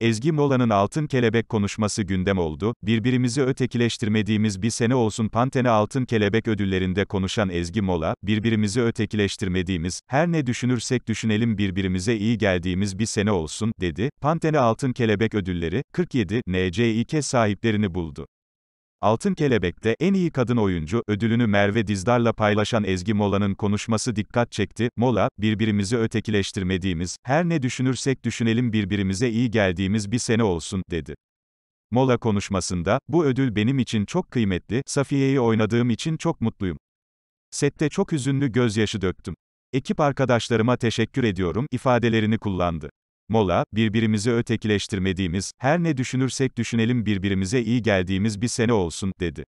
Ezgi Mola'nın altın kelebek konuşması gündem oldu. Birbirimizi ötekileştirmediğimiz bir sene olsun Pantene Altın Kelebek ödüllerinde konuşan Ezgi Mola, birbirimizi ötekileştirmediğimiz, her ne düşünürsek düşünelim birbirimize iyi geldiğimiz bir sene olsun dedi. Pantene Altın Kelebek ödülleri 47 NCİK sahiplerini buldu. Altın Kelebek'te en iyi kadın oyuncu ödülünü Merve Dizdar'la paylaşan Ezgi Mola'nın konuşması dikkat çekti. Mola, birbirimizi ötekileştirmediğimiz, her ne düşünürsek düşünelim birbirimize iyi geldiğimiz bir sene olsun, dedi. Mola konuşmasında, bu ödül benim için çok kıymetli, Safiye'yi oynadığım için çok mutluyum. Sette çok hüzünlü gözyaşı döktüm. Ekip arkadaşlarıma teşekkür ediyorum, ifadelerini kullandı. Mola, birbirimizi ötekileştirmediğimiz, her ne düşünürsek düşünelim birbirimize iyi geldiğimiz bir sene olsun, dedi.